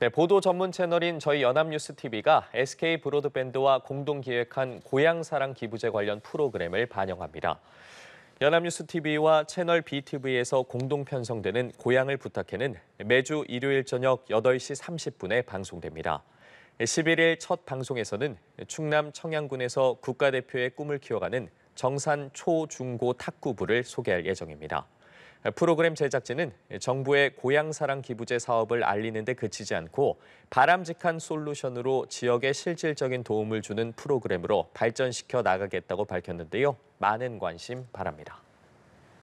네, 보도 전문 채널인 저희 연합뉴스TV가 SK 브로드밴드와 공동 기획한 고향사랑 기부제 관련 프로그램을 반영합니다. 연합뉴스TV와 채널 BTV에서 공동 편성되는 고향을 부탁해는 매주 일요일 저녁 8시 30분에 방송됩니다. 11일 첫 방송에서는 충남 청양군에서 국가대표의 꿈을 키워가는 정산 초, 중, 고 탁구부를 소개할 예정입니다. 프로그램 제작진은 정부의 고향사랑 기부제 사업을 알리는 데 그치지 않고 바람직한 솔루션으로 지역에 실질적인 도움을 주는 프로그램으로 발전시켜 나가겠다고 밝혔는데요. 많은 관심 바랍니다.